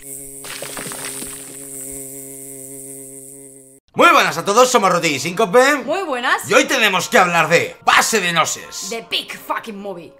Muy buenas a todos, somos Rodi y 5 Muy buenas. Y hoy tenemos que hablar de base de noses. The Big Fucking Movie.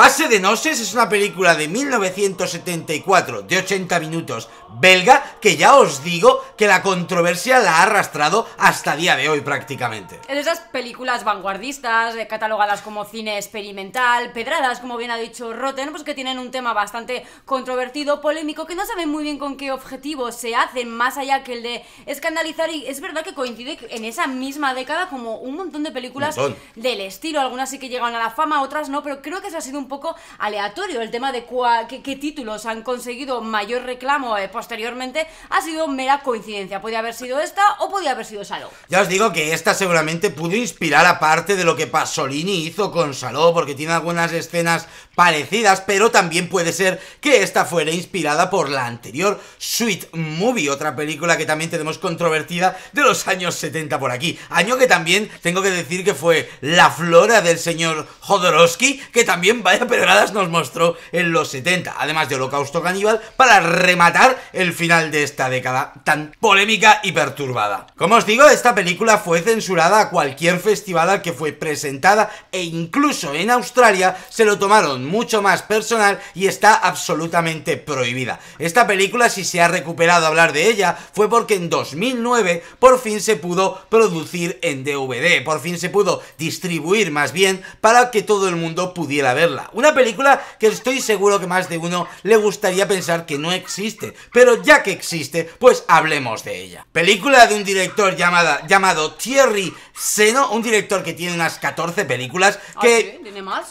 Base de noces es una película de 1974, de 80 minutos, belga, que ya os digo que la controversia la ha arrastrado hasta día de hoy prácticamente. Es esas películas vanguardistas, eh, catalogadas como cine experimental, pedradas, como bien ha dicho Rotten, pues que tienen un tema bastante controvertido, polémico, que no saben muy bien con qué objetivo se hacen, más allá que el de escandalizar, y es verdad que coincide en esa misma década como un montón de películas del estilo, algunas sí que llegaron a la fama, otras no, pero creo que eso ha sido un poco aleatorio. El tema de qué, títulos han conseguido mayor reclamo eh, posteriormente ha sido mera coincidencia. Puede haber sido esta o podía haber sido Saló. Ya os digo que esta seguramente pudo inspirar aparte de lo que Pasolini hizo con Saló, porque tiene algunas escenas parecidas, pero también puede ser que esta fuera inspirada por la anterior Sweet Movie, otra película que también tenemos controvertida de los años 70 por aquí. Año que también tengo que decir que fue La Flora del señor Jodorowsky, que también va de pedradas nos mostró en los 70, además de Holocausto Caníbal, para rematar el final de esta década tan polémica y perturbada. Como os digo, esta película fue censurada a cualquier festival al que fue presentada e incluso en Australia se lo tomaron mucho más personal y está absolutamente prohibida. Esta película, si se ha recuperado hablar de ella, fue porque en 2009 por fin se pudo producir en DVD, por fin se pudo distribuir más bien para que todo el mundo pudiera verla. Una película que estoy seguro que más de uno le gustaría pensar que no existe. Pero ya que existe, pues hablemos de ella. Película de un director llamado Thierry Seno, un director que tiene unas 14 películas ah, que...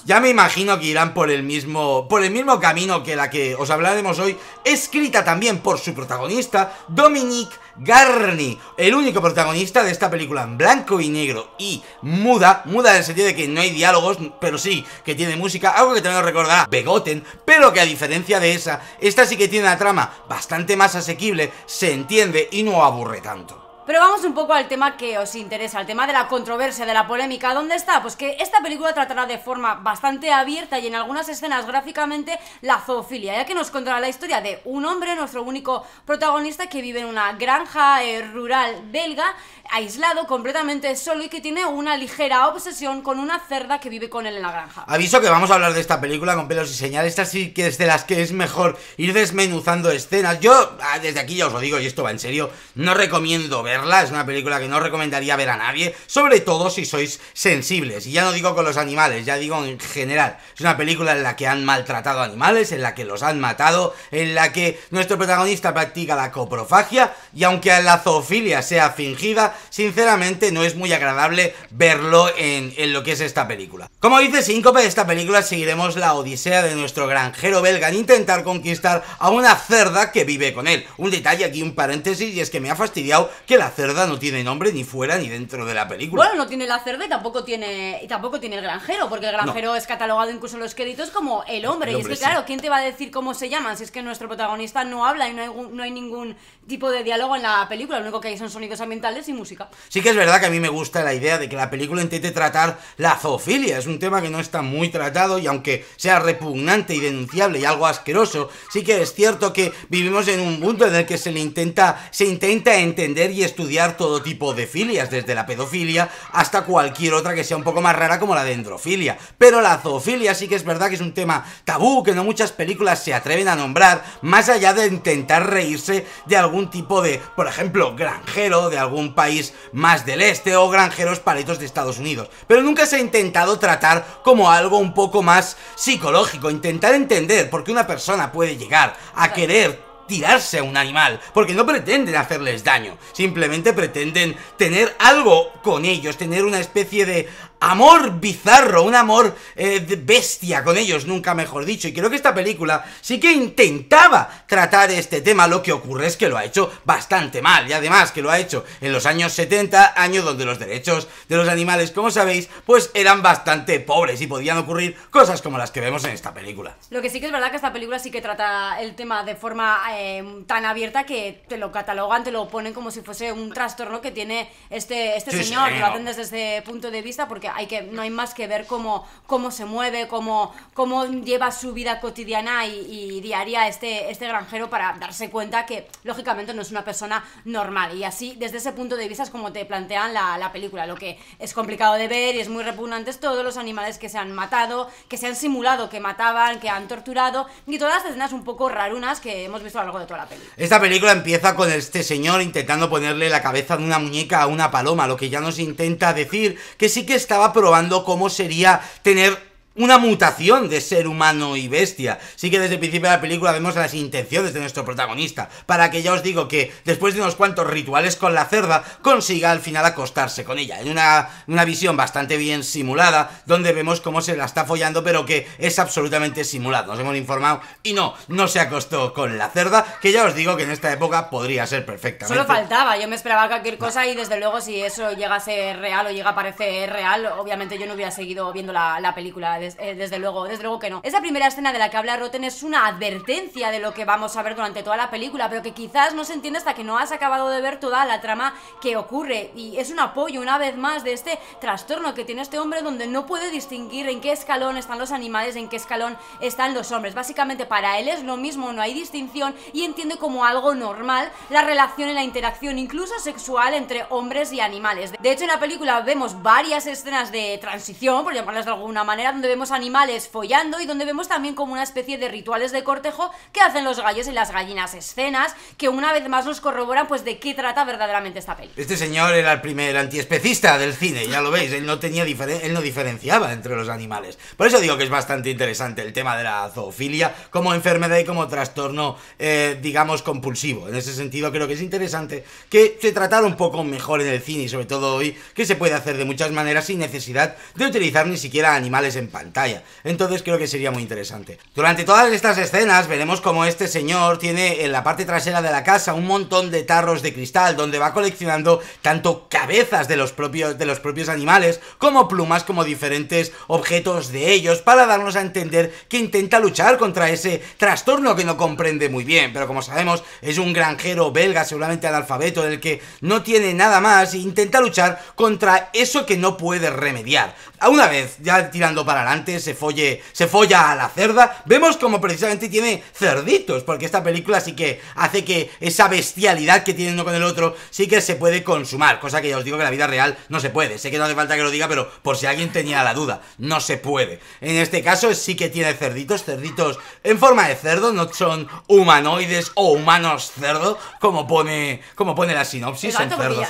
Ya me imagino que irán por el mismo, por el mismo camino que la que os hablaremos hoy, escrita también por su protagonista, Dominique Garni, el único protagonista de esta película en blanco y negro y muda, muda en el sentido de que no hay diálogos, pero sí que tiene música, algo que también que recordará Begoten, pero que a diferencia de esa, esta sí que tiene una trama bastante más asequible, se entiende y no aburre tanto pero vamos un poco al tema que os interesa, al tema de la controversia, de la polémica. ¿Dónde está? Pues que esta película tratará de forma bastante abierta y en algunas escenas gráficamente la zoofilia, ya que nos contará la historia de un hombre, nuestro único protagonista, que vive en una granja eh, rural belga, aislado, completamente solo y que tiene una ligera obsesión con una cerda que vive con él en la granja. Aviso que vamos a hablar de esta película con pelos y señales. así que es de las que es mejor ir desmenuzando escenas. Yo, ah, desde aquí ya os lo digo, y esto va en serio, no recomiendo ver es una película que no recomendaría ver a nadie, sobre todo si sois sensibles, y ya no digo con los animales, ya digo en general, es una película en la que han maltratado animales, en la que los han matado, en la que nuestro protagonista practica la coprofagia, y aunque la zoofilia sea fingida, sinceramente no es muy agradable verlo en, lo que es esta película. Como dice Síncope, de esta película seguiremos la odisea de nuestro granjero belga en intentar conquistar a una cerda que vive con él. Un detalle aquí, un paréntesis, y es que me ha fastidiado que la cerda no tiene nombre ni fuera ni dentro de la película. Bueno, no tiene la cerda y tampoco tiene, y tampoco tiene el granjero, porque el granjero es catalogado incluso en los créditos como el hombre. y es que, claro, ¿quién te va a decir cómo se llama? si es que nuestro protagonista no habla y no hay, no hay ningún tipo de diálogo en la película? Lo único que hay son sonidos ambientales y música. Sí que es verdad que a mí me gusta la idea de que la película intente tratar la zoofilia. Es un tema que no está muy tratado y aunque sea repugnante y denunciable y algo asqueroso, sí que es cierto que vivimos en un mundo en el que se le intenta, se intenta entender y estudiar todo tipo de filias, desde la pedofilia hasta cualquier otra que sea un poco más rara como la dendrofilia. Pero la zoofilia sí que es verdad que es un tema tabú que no muchas películas se atreven a nombrar, más allá de intentar reírse de algún tipo de, por ejemplo, granjero de algún país más del este o granjeros paletos de Estados Unidos. Pero nunca se ha intentado tratar como algo un poco más psicológico, intentar entender por qué una persona puede llegar a querer tirarse a un animal, porque no pretenden hacerles daño, simplemente pretenden tener algo con ellos, tener una especie de amor bizarro, un amor eh, bestia con ellos, nunca mejor dicho. Y creo que esta película sí que intentaba tratar este tema, lo que ocurre es que lo ha hecho bastante mal. Y además que lo ha hecho en los años 70, año donde los derechos de los animales, como sabéis, pues eran bastante pobres y podían ocurrir cosas como las que vemos en esta película. Lo que sí que es verdad que esta película sí que trata el tema de forma eh, tan abierta que te lo catalogan, te lo ponen como si fuese un trastorno que tiene este, este señor, lo hacen desde ese punto de vista porque no hay más que ver cómo, cómo se mueve, cómo, cómo lleva su vida cotidiana y, diaria este, este granjero para darse cuenta que lógicamente no es una persona normal. Y así, desde ese punto de vista es como te plantean la, película, lo que es complicado de ver y es muy repugnante es todos los animales que se han matado, que se han simulado, que mataban, que han torturado y todas las escenas un poco rarunas que hemos visto a lo largo de toda la película. Esta película empieza con este señor intentando ponerle la cabeza de una muñeca a una paloma, lo que ya nos intenta decir que sí que está estaba probando cómo sería tener una mutación de ser humano y bestia. Sí que desde el principio de la película vemos las intenciones de nuestro protagonista, para que ya os digo que después de unos cuantos rituales con la cerda, consiga al final acostarse con ella, en una, una visión bastante bien simulada, donde vemos cómo se la está follando, pero que es absolutamente simulado, nos hemos informado, y no, no se acostó con la cerda, que ya os digo que en esta época podría ser perfectamente. Solo faltaba, yo me esperaba cualquier cosa y desde luego si eso llega a ser real o llega a parecer real, obviamente yo no hubiera seguido viendo la, la película. de eh, desde luego, desde luego que no. Esa primera escena de la que habla Rotten es una advertencia de lo que vamos a ver durante toda la película, pero que quizás no se entiende hasta que no has acabado de ver toda la trama que ocurre. Y es un apoyo, una vez más, de este trastorno que tiene este hombre donde no puede distinguir en qué escalón están los animales, en qué escalón están los hombres. Básicamente para él es lo mismo, no hay distinción y entiende como algo normal la relación y la interacción, incluso sexual, entre hombres y animales. De hecho, en la película vemos varias escenas de transición, por llamarlas de alguna manera, donde vemos animales follando y donde vemos también como una especie de rituales de cortejo que hacen los gallos y las gallinas escenas que una vez más nos corroboran pues de qué trata verdaderamente esta peli. Este señor era el primer antiespecista del cine, ya lo veis, él no tenía él no diferenciaba entre los animales. Por eso digo que es bastante interesante el tema de la zoofilia como enfermedad y como trastorno eh, digamos compulsivo. En ese sentido creo que es interesante que se tratara un poco mejor en el cine y sobre todo hoy que se puede hacer de muchas maneras sin necesidad de utilizar ni siquiera animales en paz pantalla. Entonces creo que sería muy interesante. Durante todas estas escenas veremos como este señor tiene en la parte trasera de la casa un montón de tarros de cristal donde va coleccionando tanto cabezas de los propios, de los propios animales como plumas como diferentes objetos de ellos para darnos a entender que intenta luchar contra ese trastorno que no comprende muy bien. Pero como sabemos es un granjero belga seguramente analfabeto en el que no tiene nada más e intenta luchar contra eso que no puede remediar. A una vez, ya tirando para la se folle, se folla a la cerda. Vemos como precisamente tiene cerditos, porque esta película sí que hace que esa bestialidad que tiene uno con el otro sí que se puede consumar, cosa que ya os digo que en la vida real no se puede. Sé que no hace falta que lo diga, pero por si alguien tenía la duda, no se puede. En este caso sí que tiene cerditos, cerditos en forma de cerdo, no son humanoides o humanos cerdo, como pone, como pone la sinopsis cerdos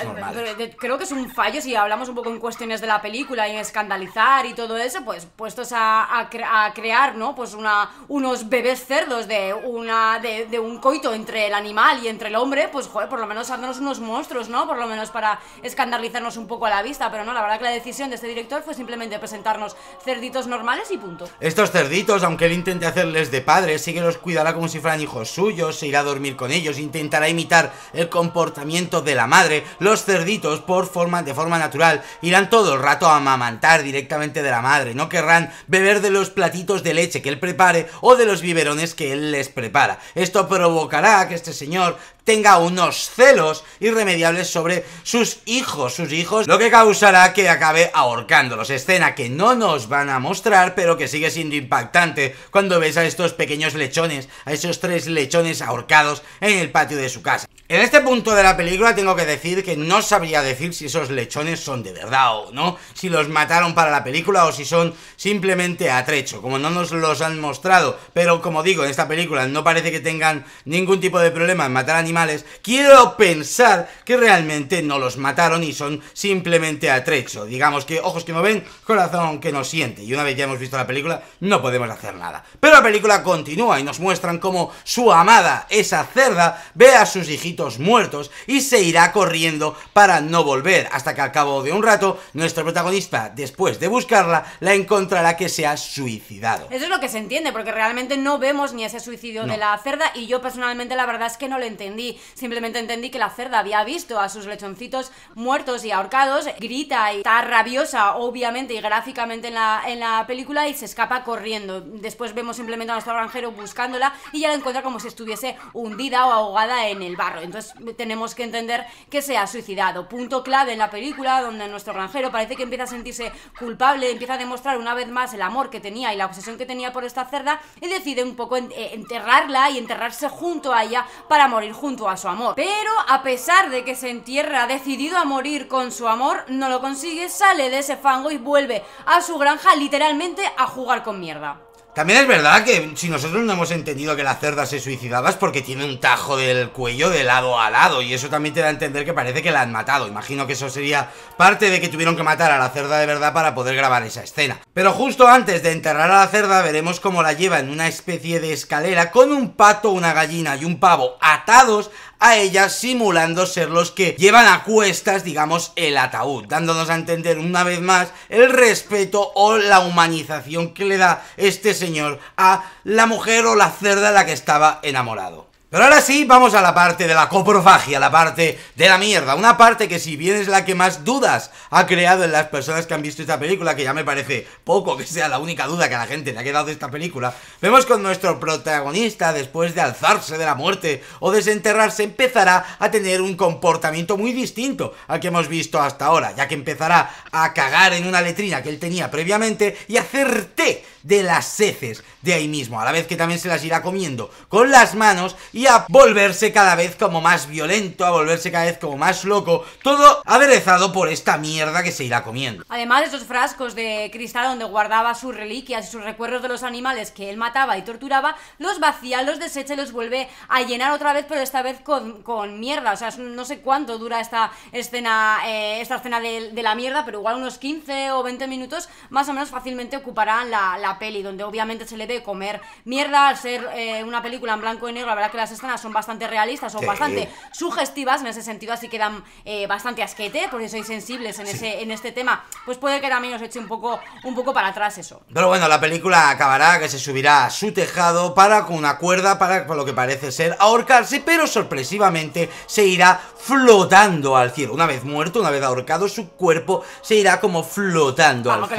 eh, Creo que es un fallo si hablamos un poco en cuestiones de la película y en escandalizar y todo eso, pues, pues esto a, a, crear, ¿no? Pues una, unos bebés cerdos de, una, de, un coito entre el animal y entre el hombre, pues joder, por lo menos haznos unos monstruos, ¿no? Por lo menos para escandalizarnos un poco a la vista, pero no, la verdad que la decisión de este director fue simplemente presentarnos cerditos normales y punto. Estos cerditos, aunque él intente hacerles de padres, sí que los cuidará como si fueran hijos suyos, se irá a dormir con ellos, intentará imitar el comportamiento de la madre, los cerditos por forma, de forma natural irán todo el rato a amamantar directamente de la madre, no querrán beber de los platitos de leche que él prepare o de los biberones que él les prepara. Esto provocará que este señor tenga unos celos irremediables sobre sus hijos, sus hijos, lo que causará que acabe ahorcándolos. Escena que no nos van a mostrar, pero que sigue siendo impactante cuando ves a estos pequeños lechones, a esos tres lechones ahorcados en el patio de su casa. En este punto de la película tengo que decir que no sabría decir si esos lechones son de verdad o no, si los mataron para la película o si son simplemente atrecho, como no nos los han mostrado, pero como digo, en esta película no parece que tengan ningún tipo de problema en matar animales, quiero pensar que realmente no los mataron y son simplemente atrecho, digamos que ojos que no ven, corazón que no siente, y una vez ya hemos visto la película no podemos hacer nada. Pero la película continúa y nos muestran cómo su amada, esa cerda, ve a sus hijitos muertos y se irá corriendo para no volver, hasta que al cabo de un rato nuestro protagonista, después de buscarla, la encontrará que se ha suicidado. Eso es lo que se entiende, porque realmente no vemos ni ese suicidio de la cerda y yo personalmente la verdad es que no lo entendí, simplemente entendí que la cerda había visto a sus lechoncitos muertos y ahorcados, grita y está rabiosa obviamente y gráficamente en la, en la película y se escapa corriendo. Después vemos simplemente a nuestro granjero buscándola y ya la encuentra como si estuviese hundida o ahogada en el barro. Entonces tenemos que entender que se ha suicidado. Punto clave en la película donde nuestro granjero parece que empieza a sentirse culpable, empieza a demostrar una vez más el amor que tenía y la obsesión que tenía por esta cerda y decide un poco eh, enterrarla y enterrarse junto a ella para morir junto a su amor. Pero a pesar de que se entierra decidido a morir con su amor, no lo consigue, sale de ese fango y vuelve a su granja literalmente a jugar con mierda. También es verdad que si nosotros no hemos entendido que la cerda se suicidaba es porque tiene un tajo del cuello de lado a lado y eso también te da a entender que parece que la han matado. Imagino que eso sería parte de que tuvieron que matar a la cerda de verdad para poder grabar esa escena. Pero justo antes de enterrar a la cerda veremos cómo la lleva en una especie de escalera con un pato, una gallina y un pavo atados a ellas simulando ser los que llevan a cuestas, digamos, el ataúd, dándonos a entender una vez más el respeto o la humanización que le da este señor a la mujer o la cerda a la que estaba enamorado. Pero ahora sí, vamos a la parte de la coprofagia, la parte de la mierda. Una parte que si bien es la que más dudas ha creado en las personas que han visto esta película, que ya me parece poco que sea la única duda que a la gente le ha quedado de esta película, vemos con nuestro protagonista, después de alzarse de la muerte o desenterrarse, empezará a tener un comportamiento muy distinto al que hemos visto hasta ahora, ya que empezará a cagar en una letrina que él tenía previamente y hacer té de las heces de ahí mismo, a la vez que también se las irá comiendo con las manos y a volverse cada vez como más violento, a volverse cada vez como más loco, todo aderezado por esta mierda que se irá comiendo. Además, esos frascos de cristal donde guardaba sus reliquias y sus recuerdos de los animales que él mataba y torturaba, los vacía, los desecha y los vuelve a llenar otra vez, pero esta vez con, mierda. O sea, no sé cuánto dura esta escena, eh, esta escena de, la mierda, pero igual unos 15 o 20 minutos más o menos fácilmente ocuparán la peli, donde obviamente se le ve comer mierda al ser eh, una película en blanco y negro. La verdad que las escenas son bastante realistas, son bastante sugestivas en ese sentido, así quedan eh, bastante asquete, porque sois sensibles en, ese, en este tema. Pues puede que también os eche un poco, un poco para atrás eso. Pero bueno, la película acabará que se subirá a su tejado para con una cuerda para lo que parece ser ahorcarse, pero sorpresivamente se irá flotando al cielo. Una vez muerto, una vez ahorcado, su cuerpo se irá como flotando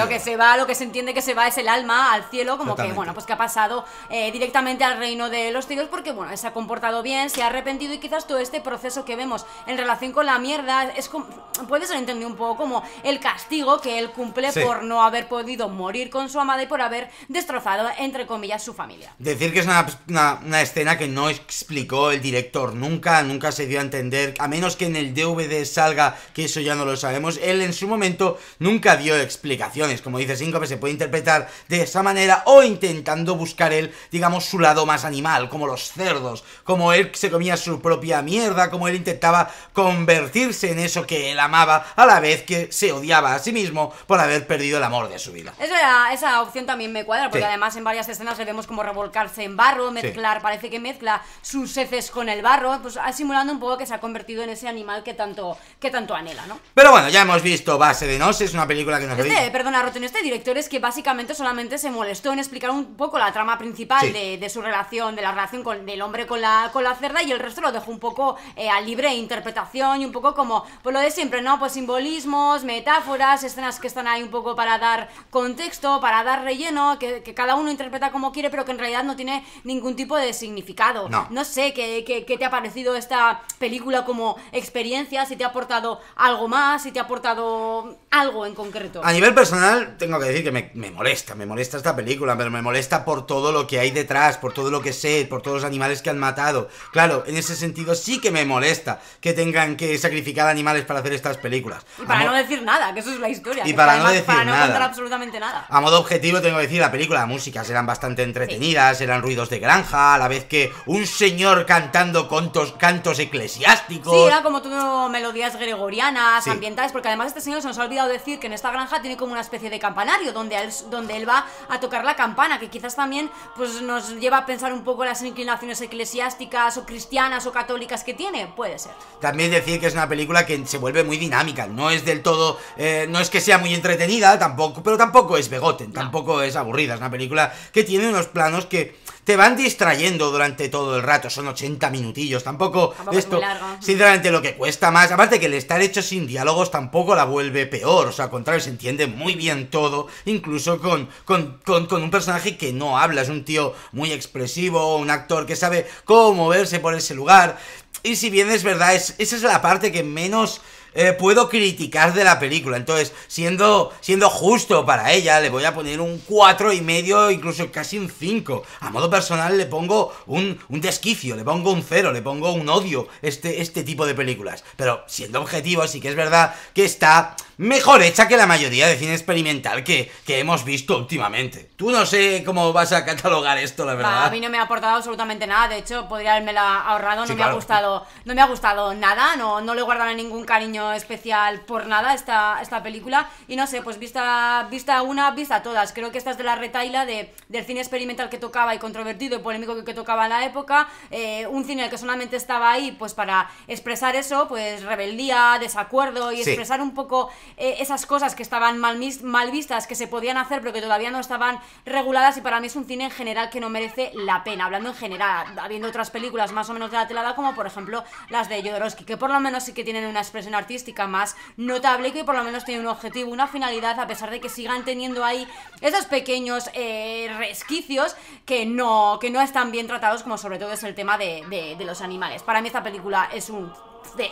lo que se va, lo que se entiende que se va es el alma al cielo, como que, bueno, pues que ha pasado eh, directamente al reino de los cielos porque, bueno, se ha comportado bien, se ha arrepentido y quizás todo este proceso que vemos en relación con la mierda es como, puede ser entendido un poco como el castigo que él cumple por no haber podido morir con su amada y por haber destrozado, entre comillas, su familia. Decir que es una, una, una escena que no explicó el director nunca, nunca se dio a entender, a menos que en el DVD salga, que eso ya no lo sabemos, él en su momento nunca dio explicaciones, como dice Síncope, se puede interpretar de esa manera o intentando buscar él, digamos, su lado más animal, como los cerdos, como él se comía su propia mierda, como él intentaba convertirse en eso que él amaba, a la vez que se odiaba a sí mismo por haber perdido el amor de su vida. esa esa opción también me cuadra, porque además en varias escenas le vemos como revolcarse en barro, mezclar, parece que mezcla sus heces con el barro, pues ah, simulando un poco que se ha convertido en ese animal que tanto, que tanto anhela, ¿no? Pero bueno, ya hemos visto Base de Nos, es una película que nos... perdón este, perdona, Rotten, este director es que básicamente solamente se molestó en explicar un poco la trama principal de, su relación, de la relación con, del hombre con la, con la cerda y el resto lo dejó un poco eh, a libre interpretación y un poco como, pues lo de siempre, ¿no? Pues simbolismos, metáforas, escenas que están ahí un poco para dar contexto, para dar relleno, que, cada uno interpreta como quiere, pero que en realidad no tiene ningún tipo de significado. No, no sé ¿qué, qué, te ha parecido esta película como experiencia, si te ha aportado algo más, si te ha aportado algo en concreto. A nivel personal, tengo que decir que me molesta, me molesta esta película, pero me molesta por todo lo que hay detrás, por todo lo que sé, por todos los animales que han matado. Claro, en ese sentido sí que me molesta que tengan que sacrificar animales para hacer estas películas. para no decir nada, que eso es la historia. Y para, no decir nada. absolutamente nada. A modo objetivo tengo que decir, la película, las músicas eran bastante entretenidas, eran ruidos de granja, a la vez que un señor cantando contos, cantos eclesiásticos. Sí, era como todo melodías gregorianas, ambientales, porque además este señor se nos ha olvidado decir que en esta granja tiene como una especie de campanario donde donde él va a tocar la campana, que quizás también pues, nos lleva a pensar un poco las inclinaciones eclesiásticas o cristianas o católicas que tiene, puede ser. También decir que es una película que se vuelve muy dinámica, no es del todo, eh, no es que sea muy entretenida tampoco, pero tampoco es begoten, tampoco es aburrida, es una película que tiene unos planos que te van distrayendo durante todo el rato. Son 80 minutillos, tampoco, esto. Es Sinceramente, lo que cuesta más, aparte que el estar hecho sin diálogos tampoco la vuelve peor. O sea, al contrario, se entiende muy bien todo, incluso con, con, con, con un personaje que no habla. Es un tío muy expresivo, un actor que sabe cómo moverse por ese lugar. Y si bien es verdad, es, esa es la parte que menos eh, puedo criticar de la película. Entonces, siendo, siendo justo para ella, le voy a poner un 4 y medio, incluso casi un 5. A modo personal le pongo un, desquicio, le pongo un 0, le pongo un odio este, este tipo de películas. Pero siendo objetivo, sí que es verdad que está mejor hecha que la mayoría de cine experimental que, hemos visto últimamente. Tú no sé cómo vas a catalogar esto, la verdad. a mí no me ha aportado absolutamente nada, de hecho, podría haberme la ahorrado, no me ha gustado, no me ha gustado nada, no, no le guardado ningún cariño especial por nada esta, esta película. Y no sé, pues vista, vista una, vista todas. Creo que esta es de la retaila de, del cine experimental que tocaba y controvertido y polémico que, que tocaba en la época. Eh, un cine que solamente estaba ahí pues para expresar eso, pues rebeldía, desacuerdo y expresar un poco eh, esas cosas que estaban mal, mal vistas, que se podían hacer pero que todavía no estaban reguladas. Y para mí es un cine en general que no merece la pena. Hablando en general, habiendo otras películas más o menos de la telada, como por ejemplo las de Jodorowsky, que por lo menos sí que tienen una expresión artística más notable que por lo menos tiene un objetivo, una finalidad, a pesar de que sigan teniendo ahí esos pequeños eh, resquicios que no, que no están bien tratados, como sobre todo es el tema de, de los animales. Para mí esta película es un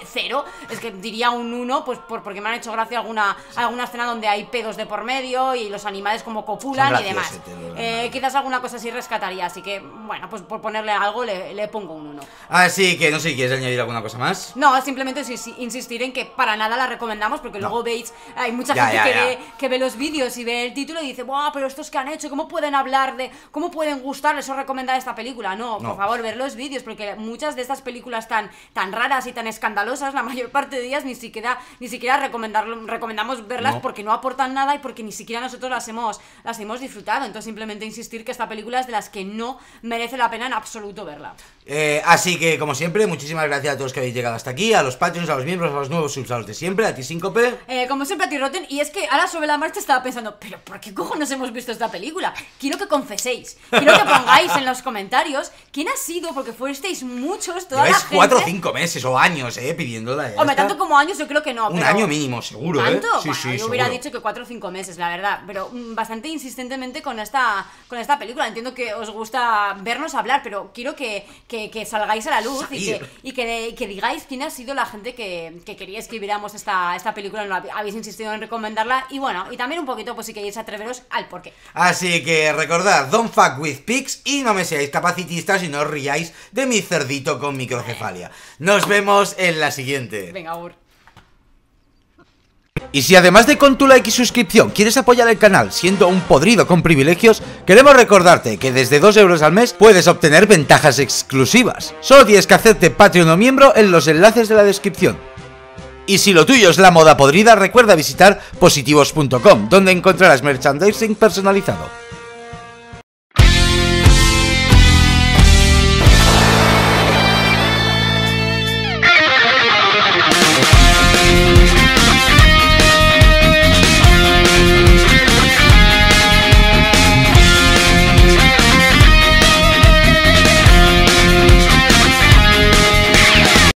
cero, es que diría un uno pues por, porque me han hecho gracia alguna, alguna escena donde hay pedos de por medio y los animales como copulan y demás. Eh, quizás alguna cosa sí rescataría, así que bueno, pues por ponerle algo le, pongo un 1. Así ah, que no sé si quieres añadir alguna cosa más. No, simplemente insistir en que para nada la recomendamos porque luego veis, hay mucha gente que, Ve, los vídeos y ve el título y dice, ¡buah! Pero estos que han hecho, ¿cómo pueden hablar de, cómo pueden gustar o recomendar esta película? No, por favor, ver los vídeos porque muchas de estas películas tan, tan raras y tan escandalosas la mayor parte de días ni siquiera ni siquiera recomendamos verlas porque no aportan nada y porque ni siquiera nosotros las hemos las hemos disfrutado entonces simplemente insistir que esta película es de las que no merece la pena en absoluto verla eh, así que como siempre muchísimas gracias a todos que habéis llegado hasta aquí a los patreons a los miembros a los nuevos subs a los de siempre a ti 5p eh, como siempre a ti roten y es que ahora sobre la marcha estaba pensando pero por qué cojones hemos visto esta película quiero que confeséis quiero que pongáis en los comentarios quién ha sido porque fuisteis muchos toda la gente, cuatro o cinco meses o años no sé, Pidiéndola. Hombre, tanto como años yo creo que no. Un año mínimo, seguro, ¿eh? Sí, yo hubiera dicho que cuatro o cinco meses, la verdad. Pero mm, bastante insistentemente con esta, con esta película. Entiendo que os gusta vernos hablar, pero quiero que, que, salgáis a la luz y, que, digáis quién ha sido la gente que, que quería que esta, esta película. No habéis insistido en recomendarla. Y bueno, y también un poquito, pues si queréis atreveros al porqué. Así que recordad, don't fuck with pigs y no me seáis capacitistas y no os riáis de mi cerdito con microcefalia. Nos vemos en la siguiente. Venga, Y si además de con tu like y suscripción quieres apoyar el canal siendo un podrido con privilegios, queremos recordarte que desde 2 euros al mes puedes obtener ventajas exclusivas. Solo tienes que hacerte Patreon o miembro en los enlaces de la descripción. Y si lo tuyo es la moda podrida, recuerda visitar positivos.com, donde encontrarás merchandising personalizado.